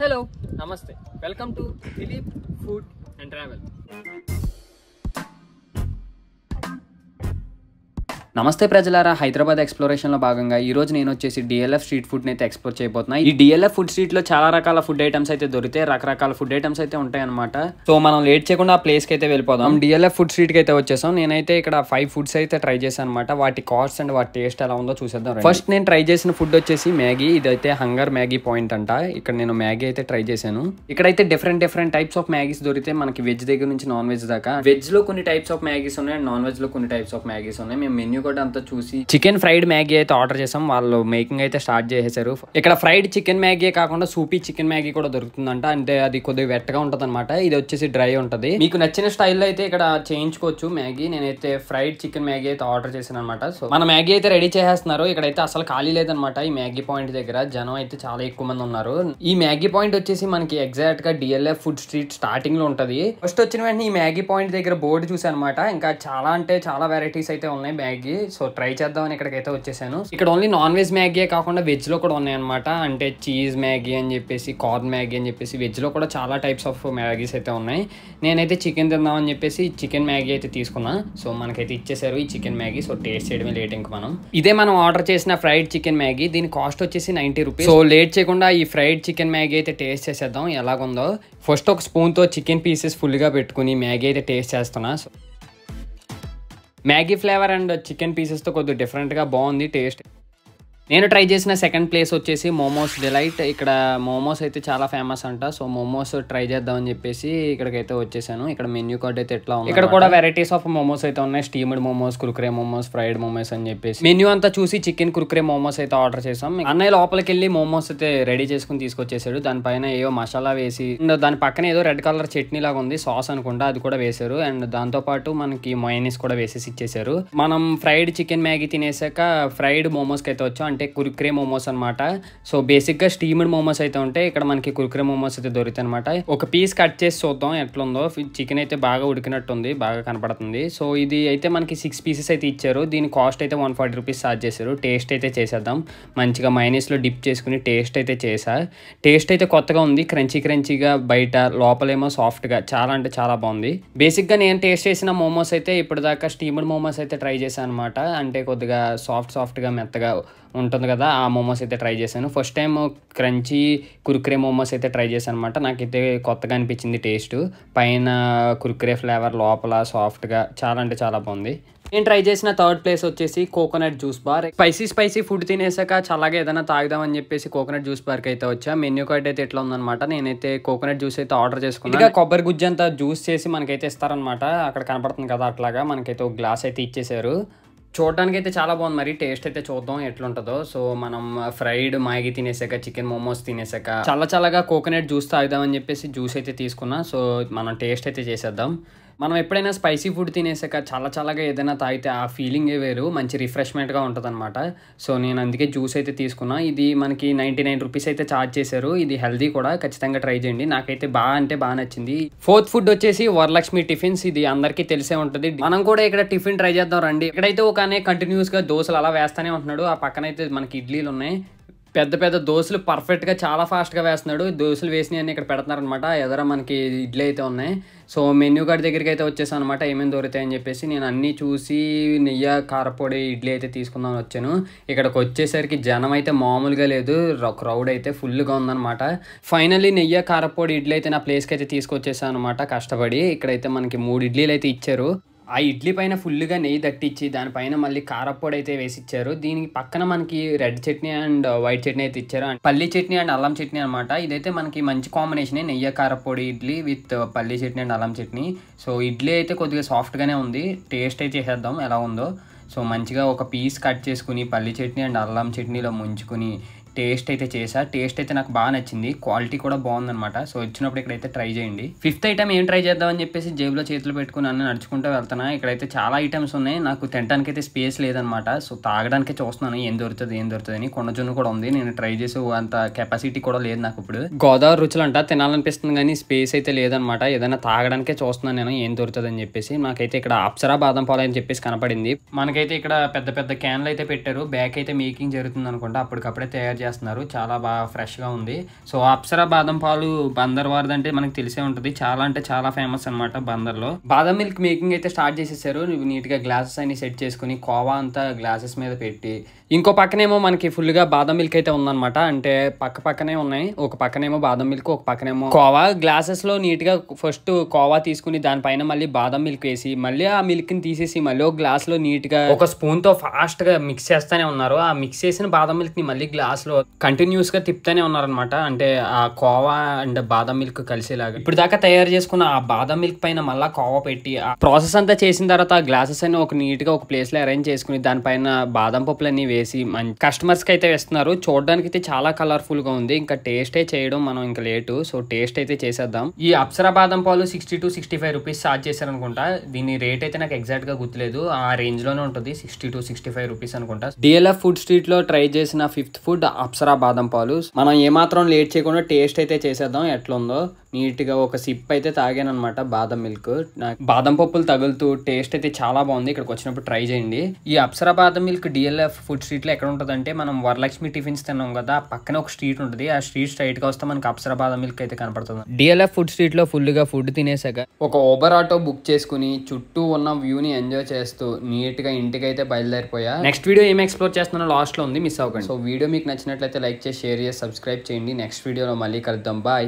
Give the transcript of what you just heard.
Hello, Namaste. Welcome to Philip Food and Travel. నమస్తే ప్రజలారా హైదరాబాద్ ఎక్స్ప్లోరేషన్లో భాగంగా ఈ రోజు నేను వచ్చేసి డిఎల్ఎఫ్ స్ట్రీట్ ఫుడ్ని అయితే ఎక్స్ప్లోర్ చేయబోతున్నా ఈ డిఎల్ఎఫ్ ఫుడ్ స్ట్రీట్లో చాలా రకాల ఫుడ్ ఐటమ్స్ అయితే దొరికితే రకరకాల ఫుడ్ ఐటమ్స్ అయితే ఉంటాయి అనమాట సో మనం లేట్ చేయకుండా ఆ ప్లేస్కి అయితే వెళ్ళిపోదాం డిఎల్ఎఫ్ ఫుడ్ స్ట్రీట్కి అయితే వచ్చేసాం నేనైతే ఇక్కడ ఫైవ్ ఫుడ్స్ అయితే ట్రై చేశాను అనమాట వాటి కాస్ట్ అండ్ వాటి టేస్ట్ ఎలా ఉందో చూసేద్దాం ఫస్ట్ నేను ట్రై చేసిన ఫుడ్ వచ్చేసి మ్యాగీ ఇదైతే హంగర్ మ్యాగీ పాయింట్ అంట ఇక్కడ నేను మ్యాగీ అయితే ట్రై చేశాను ఇక్కడైతే different different types of Maggis దొరికితే మనకి వెజ్ దగ్గర నుంచి నాన్ వెజ్ దాకా వెజ్లో కొన్ని టైప్స్ ఆఫ్ మ్యాగీస్ ఉన్నాయి అండ్ నాన్ వెజ్లో కొన్ని టైప్స్ ఆఫ్ మ్యాగీస్ ఉన్నాయి మేము మెన్యూ అంతా చూసి చికెన్ ఫ్రైడ్ మ్యాగీ అయితే ఆర్డర్ చేసాం వాళ్ళు మేకింగ్ అయితే స్టార్ట్ చేసేసారు ఇక్కడ ఫ్రైడ్ చికెన్ మ్యాగీ కాకుండా సూపీ చికెన్ మ్యాగీ కూడా దొరుకుతుందంట అంటే అది కొద్దిగా వెట్టగా ఉంటది అనమాట ఇది వచ్చేసి డ్రై ఉంటది మీకు నచ్చిన స్టైల్లో అయితే ఇక్కడ చేయించుకోవచ్చు మ్యాగీ నేనైతే ఫ్రైడ్ చికెన్ మ్యాగీ అయితే ఆర్డర్ చేశాను అనమాట సో మన మ్యాగీ అయితే రెడీ చేసేస్తున్నారు ఇక్కడ అయితే అసలు ఖాళీ లేదనమాట ఈ మ్యాగీ పాయింట్ దగ్గర జనం అయితే చాలా ఎక్కువ మంది ఉన్నారు ఈ మ్యాగీ పాయింట్ వచ్చేసి మనకి ఎగ్జాక్ట్ గా డిఎల్ఎఫ్ ఫుడ్ స్ట్రీట్ స్టార్టింగ్ లో ఉంటుంది ఫస్ట్ వచ్చిన వెంటనే ఈ మ్యాగీ పాయింట్ దగ్గర బోర్డు చూసానమాట ఇంకా చాలా అంటే చాలా వెరైటీస్ అయితే ఉన్నాయి మ్యాగీ సో ట్రై చేద్దామని ఇక్కడికైతే వచ్చేసాను ఇక్కడ ఓన్లీ నాన్ వెజ్ మ్యాగీ కాకుండా వెజ్లో కూడా ఉన్నాయన్నమాట అంటే చీజ్ మ్యాగీ అని చెప్పేసి కార్న్ మ్యాగీ అని చెప్పేసి వెజ్లో కూడా చాలా టైప్స్ ఆఫ్ మ్యాగీస్ అయితే ఉన్నాయి నేనైతే చికెన్ తిందామని చెప్పేసి చికెన్ మ్యాగీ అయితే తీసుకున్నా సో మనకైతే ఇచ్చేసారు ఈ చికెన్ మ్యాగీ సో టేస్ట్ చేయడమే లేట్ ఇంక మనం ఇదే మనం ఆర్డర్ చేసిన ఫ్రైడ్ చికెన్ మ్యాగీ దీని కాస్ట్ వచ్చేసి నైంటీ రూపీస్ సో లేట్ చేయకుండా ఈ ఫ్రైడ్ చికెన్ మ్యాగీ అయితే టేస్ట్ చేసేద్దాం ఎలాగుందో ఫస్ట్ ఒక స్పూన్తో చికెన్ పీసెస్ ఫుల్గా పెట్టుకుని మ్యాగీ అయితే టేస్ట్ చేస్తున్నా so Maggi flavour and chicken పీసెస్తో కొద్దిగా డిఫరెంట్గా బాగుంది టేస్ట్ నేను ట్రై చేసిన సెకండ్ ప్లేస్ వచ్చేసి మోమోస్ డిలైట్ ఇక్కడ మోమోస్ అయితే చాలా ఫేమస్ అంట సో మోమోస్ ట్రై చేద్దామని చెప్పేసి ఇక్కడికైతే వచ్చేసాను ఇక్కడ మెన్యూ కార్డ్ అయితే ఎట్లా ఉంది ఇక్కడ కూడా వెరైటీస్ ఆఫ్ మోమోస్ అయితే ఉన్నాయి స్టీమ్డ్ మోమోస్ కుర్కరే మోమోస్ ఫ్రైడ్ మోమోస్ అని చెప్పేసి మెన్యూ అంతా చూసి చికెన్ కుర్కరే మోమోస్ అయితే ఆర్డర్ చేసాం అన్నయ్య లోపలికి వెళ్ళి మోమోస్ అయితే రెడీ చేసుకుని తీసుకొచ్చేసాడు దానిపైన ఏవో మసాలా వేసి అండ్ దాని పక్కన ఏదో రెడ్ కలర్ చట్నీ లాగా ఉంది సాస్ అనుకుంటా అది కూడా వేశారు అండ్ దాంతో పాటు మనకి మొయనీస్ కూడా వేసేసి ఇచ్చేసారు మనం ఫ్రైడ్ చికెన్ మ్యాగీ తినేసాక ఫ్రైడ్ మోమోస్ అయితే వచ్చాం అంటే కుర్క్రే మోమోస్ అనమాట సో బేసిక్గా స్టీమ్డ్ మోమోస్ అయితే ఉంటాయి ఇక్కడ మనకి కుర్క్రే మోమోస్ అయితే దొరుకుతాయి అనమాట ఒక పీస్ కట్ చేసి చూద్దాం ఎట్లుందో చికెన్ అయితే బాగా ఉడికినట్టుంది బాగా కనపడుతుంది సో ఇది అయితే మనకి సిక్స్ పీసెస్ అయితే ఇచ్చారు దీని కాస్ట్ అయితే వన్ ఫార్టీ రూపీస్ ఛార్జ్ చేశారు టేస్ట్ అయితే చేసేద్దాం మంచిగా లో డిప్ చేసుకుని టేస్ట్ అయితే చేసా టేస్ట్ అయితే కొత్తగా ఉంది క్రంచీ క్రంచీగా బయట లోపలేమో సాఫ్ట్గా చాలా అంటే చాలా బాగుంది బేసిక్గా నేను టేస్ట్ చేసిన మోమోస్ అయితే ఇప్పటిదాకా స్టీమ్డ్ మోమోస్ అయితే ట్రై చేశాను అనమాట అంటే కొద్దిగా సాఫ్ట్ సాఫ్ట్గా మెత్తగా ఉంటుంది కదా ఆ మోమోస్ అయితే ట్రై చేశాను first time crunchy Kurkure momos అయితే ట్రై చేశాను అనమాట నాకైతే కొత్తగా అనిపించింది టేస్ట్ పైన కుర్కురే ఫ్లేవర్ లోపల సాఫ్ట్గా చాలా అంటే చాలా బాగుంది నేను ట్రై చేసిన థర్డ్ ప్లేస్ వచ్చేసి coconut juice bar spicy spicy food తినేసాక చాలాగా ఏదైనా తాగుదామని చెప్పేసి కోకోనట్ జ్యూస్ బార్కి అయితే వచ్చా మెన్యూ కార్డ్ అయితే ఇట్లా ఉందనమాట నేనైతే కోకోనట్ జ్యూస్ అయితే ఆర్డర్ చేసుకున్నాను ఇంకా కొబ్బరి గుజ్జంతా జ్యూస్ చేసి మనకైతే ఇస్తారనమాట అక్కడ కనపడుతుంది కదా అట్లాగా మనకైతే ఒక గ్లాస్ అయితే ఇచ్చేసారు చూడడానికి అయితే చాలా బాగుంది మరి టేస్ట్ అయితే చూద్దాం ఎట్లుంటుందో సో మనం ఫ్రైడ్ మ్యాగీ తినేసాక చికెన్ మోమోస్ తినేసాక చాలా చాలాగా కోకోనట్ జ్యూస్ తాగుదామని చెప్పేసి జ్యూస్ అయితే తీసుకున్నా సో మనం టేస్ట్ అయితే చేసేద్దాం మనం ఎప్పుడైనా స్పైసీ ఫుడ్ తినేసాక చాలా చాలాగా ఏదైనా తాగితే ఆ ఫీలింగే వేరు మంచి రిఫ్రెష్మెంట్గా ఉంటుంది అనమాట సో నేను అందుకే జ్యూస్ అయితే తీసుకున్నా ఇది మనకి నైంటీ నైన్ రూపీస్ అయితే ఛార్జ్ చేశారు ఇది హెల్దీ కూడా ఖచ్చితంగా ట్రై చేయండి నాకైతే బాగా అంటే బాగా నచ్చింది ఫోర్త్ ఫుడ్ వచ్చేసి వరలక్ష్మి టిఫిన్స్ ఇది అందరికీ తెలిసే ఉంటుంది మనం కూడా ఇక్కడ టిఫిన్ ట్రై చేద్దాం రండి ఇక్కడైతే ఒక కంటిన్యూస్గా దోశలు అలా వేస్తూనే ఉంటున్నాడు ఆ పక్కన అయితే మనకి ఇడ్లీలు ఉన్నాయి పెద్ద పెద్ద దోశలు పర్ఫెక్ట్గా చాలా ఫాస్ట్గా వేస్తున్నాడు దోశలు వేసినవి ఇక్కడ పెడుతున్నారనమాట ఎదర మనకి ఇడ్లీ అయితే ఉన్నాయి సో మెన్యూ కార్డ్ దగ్గరికి అయితే వచ్చేసాను అనమాట ఏమేమి దొరుకుతాయని చెప్పేసి నేను అన్నీ చూసి నెయ్యి కారపొడి ఇడ్లీ అయితే తీసుకుందామని వచ్చాను ఇక్కడికి వచ్చేసరికి జనం అయితే మామూలుగా లేదు క్రౌడ్ అయితే ఫుల్గా ఉందన్నమాట ఫైనల్లీ నెయ్యి కారపొడి ఇడ్లీ అయితే నా ప్లేస్కి అయితే తీసుకొచ్చేసాను అనమాట కష్టపడి ఇక్కడైతే మనకి మూడు ఇడ్లీలు అయితే ఇచ్చారు ఆ ఇడ్లీ పైన ఫుల్గా నెయ్యి దట్టించి దానిపైన మళ్ళీ కారప్పొడి అయితే వేసి ఇచ్చారు దీనికి పక్కన మనకి red chutney and white chutney అయితే ఇచ్చారు అండ్ పల్లి చట్నీ అండ్ అల్లం చట్నీ అనమాట ఇదైతే మనకి మంచి కాంబినేషన్ నెయ్యి కారప్పొడి ఇడ్లీ విత్ పల్లి చట్నీ అండ్ అల్లం చట్నీ సో ఇడ్లీ అయితే కొద్దిగా సాఫ్ట్గానే ఉంది టేస్ట్ అయితే చేసేద్దాం ఎలా ఉందో సో మంచిగా ఒక పీస్ కట్ చేసుకుని పల్లి చట్నీ అండ్ అల్లం చట్నీలో ముంచుకుని టేస్ట్ అయితే చేసా టేస్ట్ అయితే నాకు బాగా నచ్చింది క్వాలిటీ కూడా బాగుందనమాట సో వచ్చినప్పుడు ఇక్కడైతే ట్రై చేయండి ఫిఫ్త్ ఐటమ్ ఏం ట్రై చేద్దామని చెప్పేసి జేబులో చేతులు పెట్టుకుని అన్నీ నడుచుకుంటూ వెళ్తున్నా ఇక్కడైతే చాలా ఐటమ్స్ ఉన్నాయి నాకు తినడానికి అయితే స్పేస్ లేదనమాట సో తాగడానికి చూస్తున్నాను ఏం దొరుకుతుంది ఏం దొరుకుతుంది అని జున్ను కూడా ఉంది నేను ట్రై చేసే అంత కెపాసిటీ కూడా లేదు నాకు ఇప్పుడు గోదావరి రుచులు అంట తినాలనిపిస్తుంది కానీ స్పేస్ అయితే లేదనమాట ఏదైనా తాగడానికే చూస్తున్నాను నేను ఏం దొరుకుతుంది అని చెప్పేసి నాకైతే ఇక్కడ అప్సరా బాదం పాలు అని చెప్పేసి కనపడింది మనకైతే ఇక్కడ పెద్ద పెద్ద క్యాన్లు అయితే పెట్టారు బ్యాక్ అయితే మేకింగ్ జరుగుతుంది అనుకుంటా అప్పటికప్పుడే తయారు చేస్తున్నారు చాలా బాగా ఫ్రెష్గా ఉంది సో అప్సరా బాదం పాలు బందర్ వారిది అంటే మనకు తెలిసే ఉంటుంది చాలా అంటే చాలా ఫేమస్ అనమాట బందర్లో బాదం మిల్క్ మేకింగ్ అయితే స్టార్ట్ చేసేసారు నీట్గా గ్లాసెస్ అన్ని సెట్ చేసుకుని కోవా అంతా గ్లాసెస్ మీద పెట్టి ఇంకో పక్కనేమో మనకి ఫుల్గా బాదం మిల్క్ అయితే ఉందన్నమాట అంటే పక్క పక్కనే ఉన్నాయి ఒక పక్కనేమో బాదం మిల్క్ ఒక పక్కనేమో కోవా గ్లాసెస్లో నీట్గా ఫస్ట్ కోవా తీసుకుని దానిపైన మళ్ళీ బాదం మిల్క్ వేసి మళ్ళీ ఆ మిల్క్ని తీసేసి మళ్ళీ ఒక గ్లాస్లో నీట్గా ఒక స్పూన్తో ఫాస్ట్గా మిక్స్ చేస్తూనే ఉన్నారు ఆ మిక్స్ చేసిన బాదం మిల్క్ని మళ్ళీ గ్లాస్లో కంటిన్యూస్గా తిప్పుతూనే ఉన్నారనమాట అంటే ఆ కోవా అండ్ బాదం మిల్క్ కలిసేలాగా ఇప్పుడు దాకా తయారు చేసుకున్న ఆ బాదం మిల్క్ పైన మళ్ళీ కోవా పెట్టి ఆ ప్రాసెస్ అంతా చేసిన తర్వాత ఆ గ్లాసెస్ అని ఒక నీట్ గా ఒక ప్లేస్లో అరేంజ్ చేసుకుని దానిపైన బాదం పప్పులు అన్ని వేసి మంచి కస్టమర్స్కి అయితే వేస్తున్నారు చూడడానికి అయితే చాలా కలర్ఫుల్గా ఉంది ఇంకా టేస్టే చేయడం మనం ఇంకా లేటు సో టేస్ట్ అయితే చేసేద్దాం ఈ అప్సరా బాదం పాలు sixty two sixty five rupees charge చేశారనుకుంటా దీని రేట్ అయితే నాకు ఎగ్జాక్ట్గా గుర్తులేదు ఆ రేంజ్లోనే ఉంటుంది sixty two sixty five rupees అనుకుంటా డిఎల్ఎఫ్ ఫుడ్ స్ట్రీట్లో ట్రై చేసిన ఫిఫ్త్ ఫుడ్ అప్సరా బాదం పాలు మనం ఏమాత్రం లేట్ చేయకుండా టేస్ట్ అయితే చేసేద్దాం ఎట్లుందో నీట్గా ఒక సిప్ అయితే తాగాను అనమాట బాదం మిల్క్ నాకు బాదం పప్పులు తగులుతూ టేస్ట్ అయితే చాలా బాగుంది ఇక్కడికి వచ్చినప్పుడు ట్రై చేయండి ఈ అప్సరా బాదం మిల్క్ డిఎల్ఎఫ్ ఫుడ్ స్ట్రీట్లో ఎక్కడ ఉంటుందంటే మనం వరలక్ష్మి టిఫిన్స్ తిన్నాం కదా పక్కన ఒక స్ట్రీట్ ఉంటుంది ఆ స్ట్రీట్ స్ట్రైట్గా వస్తే మనకి అప్సరా బాదం మిల్క్ అయితే కనపడుతుంది డిఎల్ఎఫ్ ఫుడ్ స్ట్రీట్లో ఫుల్గా ఫుడ్ తినేసాక ఒక ఓబర్ ఆటో బుక్ చేసుకుని చుట్టూ ఉన్న వ్యూని ఎంజాయ్ చేస్తూ నీట్గా ఇంటికి అయితే బయలుదేరిపోయా నెక్స్ట్ వీడియో ఏం ఎక్స్ప్లోర్ లాస్ట్ లాస్ట్లో ఉంది మిస్ అవ్వకండి సో వీడియో మీకు నచ్చిన లైక్ చే షేర్ చేయండి సబ్స్క్రైబ్ చేయండి నెక్స్ట్ వీడియోలో మళ్ళీ కలుద్దాం బై